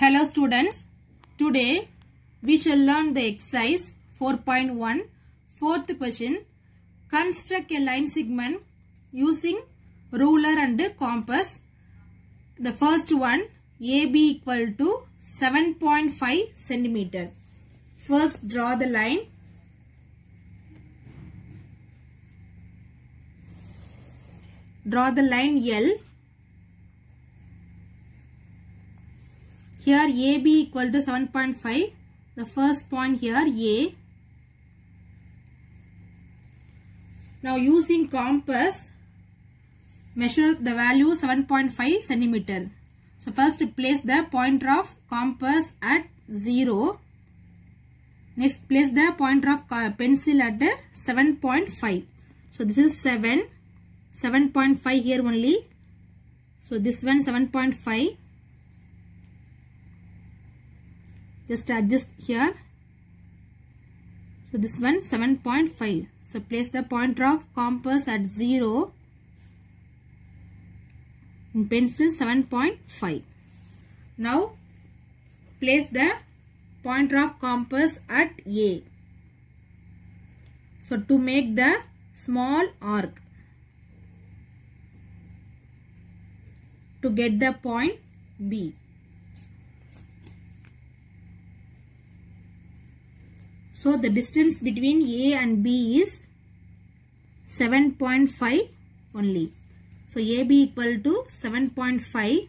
Hello students, today we shall learn the exercise 4.1 fourth question. Construct a line segment using ruler and compass. The first one AB equal to 7.5 centimeter. First draw the line. Draw the line L Here AB equal to 7.5. The first point here A. Now using compass, measure the value 7.5 centimeter. So first place the pointer of compass at 0. Next place the pointer of pencil at 7.5. So this is 7. 7.5 here only. So this one 7.5. just adjust here so this one 7.5 so place the pointer of compass at 0 in pencil 7.5 now place the pointer of compass at A so to make the small arc to get the point B So the distance between A and B is 7.5 only. So AB equal to 7.5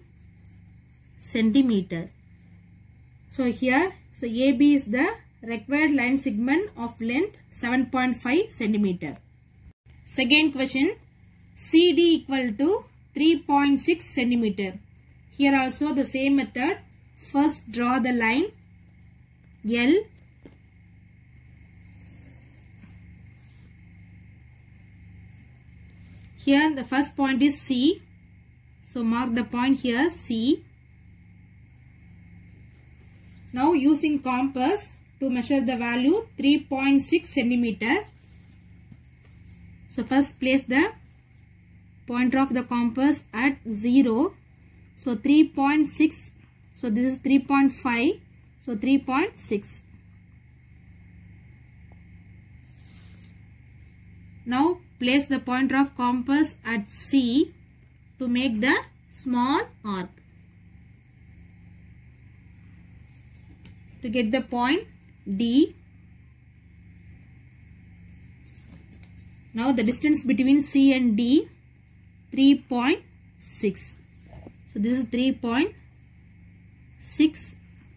centimeter. So here, so AB is the required line segment of length 7.5 centimeter. Second question, CD equal to 3.6 centimeter. Here also the same method. First draw the line L Here the first point is C. So mark the point here C. Now using compass to measure the value 3.6 centimeter. So first place the pointer of the compass at 0. So 3.6. So this is 3.5. So 3.6. Now Place the pointer of compass at C to make the small arc. To get the point D. Now the distance between C and D 3.6. So this is 3.6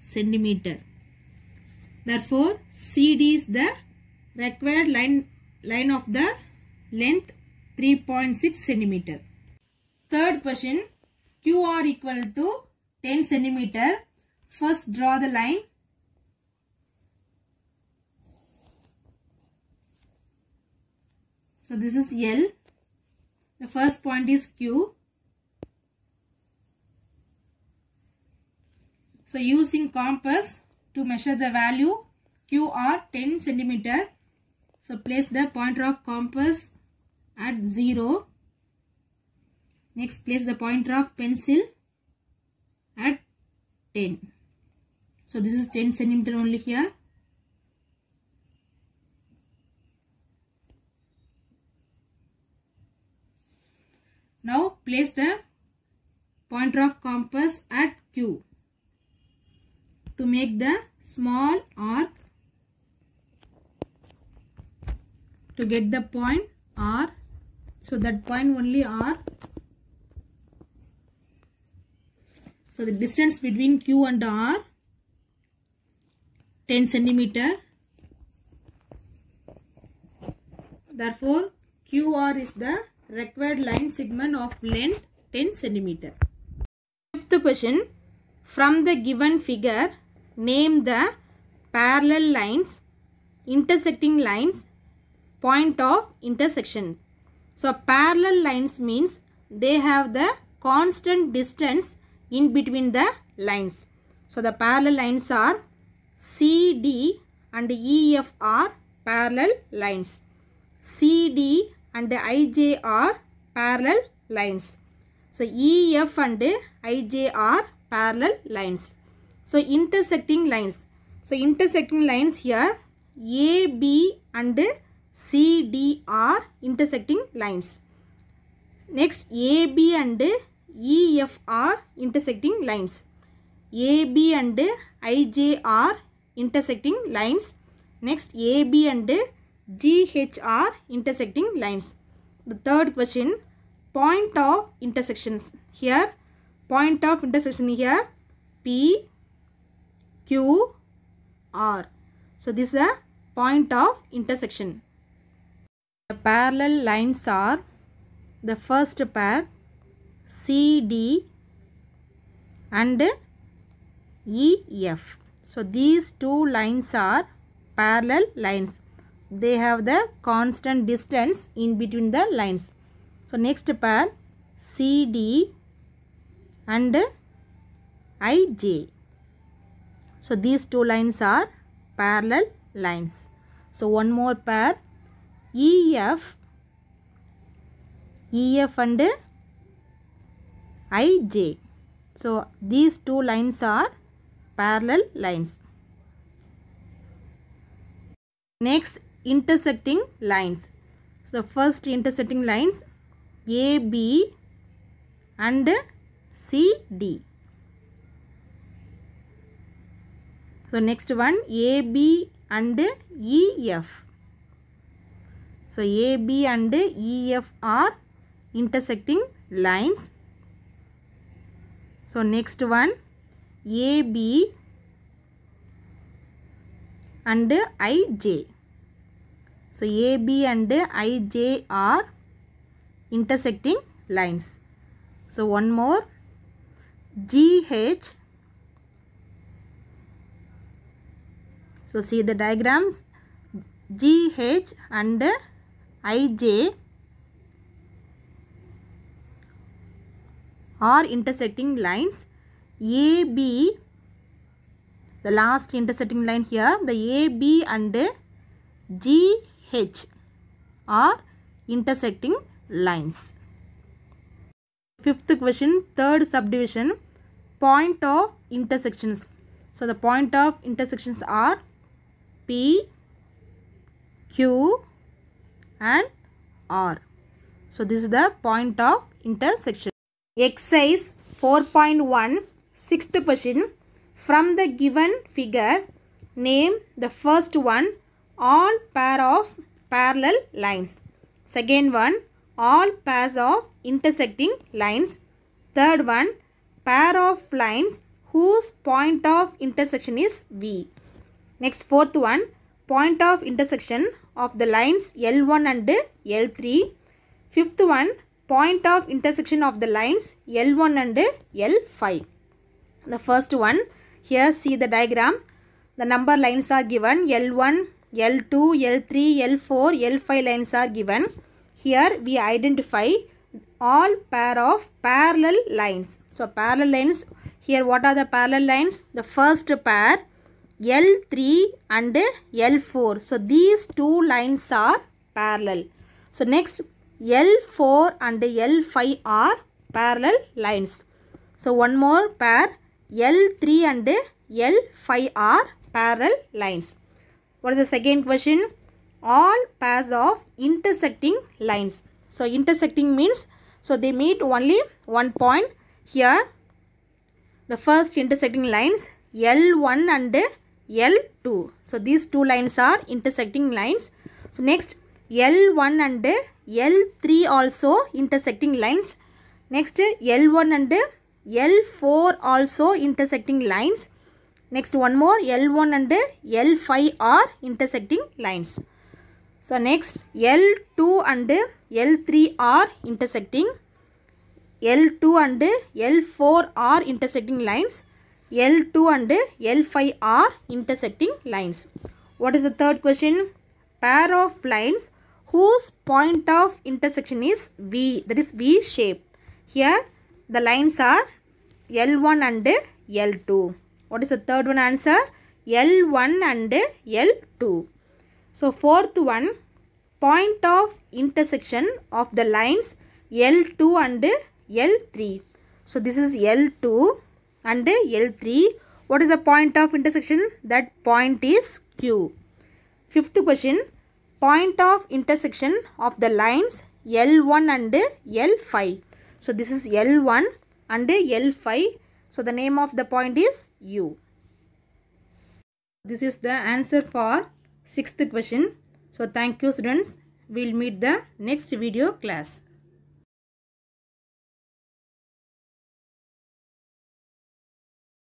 centimeter. Therefore CD is the required line line of the length 3.6 centimeter. Third question, QR equal to 10 centimeter. First draw the line. So this is L. The first point is Q. So using compass to measure the value QR 10 centimeter. So place the pointer of compass at 0. Next place the pointer of pencil at 10. So this is 10 centimeter only here. Now place the pointer of compass at Q to make the small arc to get the point R so that point only r so the distance between q and r 10 centimeter therefore qr is the required line segment of length 10 centimeter fifth question from the given figure name the parallel lines intersecting lines point of intersection so parallel lines means they have the constant distance in between the lines. So the parallel lines are CD and EF are parallel lines. CD and IJ are parallel lines. So EF and IJ are parallel lines. So intersecting lines. So intersecting lines here AB and CDR intersecting lines. Next AB and EF are intersecting lines. AB and IJ are intersecting lines. Next AB and GH are intersecting lines. The third question point of intersections here point of intersection here P Q R. So this is a point of intersection. The parallel lines are the first pair CD and EF. So these two lines are parallel lines. They have the constant distance in between the lines. So next pair CD and IJ. So these two lines are parallel lines. So one more pair EF EF and IJ. So, these two lines are parallel lines. Next, intersecting lines. So, first intersecting lines AB and CD. So, next one AB and EF. So AB and EF are intersecting lines. So next one AB and IJ. So AB and IJ are intersecting lines. So one more GH. So see the diagrams GH and ij are intersecting lines AB the last intersecting line here the AB and GH are intersecting lines. Fifth question third subdivision point of intersections. So the point of intersections are P, Q, and R. So this is the point of intersection. Exercise 4.1 sixth question. From the given figure, name the first one all pair of parallel lines. Second one all pairs of intersecting lines. Third one pair of lines whose point of intersection is V. Next fourth one point of intersection of the lines L1 and L3. Fifth one, point of intersection of the lines L1 and L5. The first one, here see the diagram. The number lines are given L1, L2, L3, L4, L5 lines are given. Here we identify all pair of parallel lines. So parallel lines, here what are the parallel lines? The first pair L3 and L4. So, these two lines are parallel. So, next L4 and L5 are parallel lines. So, one more pair L3 and L5 are parallel lines. What is the second question? All pairs of intersecting lines. So, intersecting means, so they meet only one point here. The first intersecting lines L1 and L2. So these two lines are intersecting lines. So next L1 and L3 also intersecting lines. Next L1 and L4 also intersecting lines. Next one more L1 and L5 are intersecting lines. So next L2 and L3 are intersecting. L2 and L4 are intersecting lines. L2 and L5 are intersecting lines. What is the third question? Pair of lines whose point of intersection is V that is V shape. Here the lines are L1 and L2. What is the third one answer? L1 and L2. So fourth one point of intersection of the lines L2 and L3. So this is L2 and L3. What is the point of intersection? That point is Q. Fifth question. Point of intersection of the lines L1 and L5. So this is L1 and L5. So the name of the point is U. This is the answer for sixth question. So thank you students. We will meet the next video class.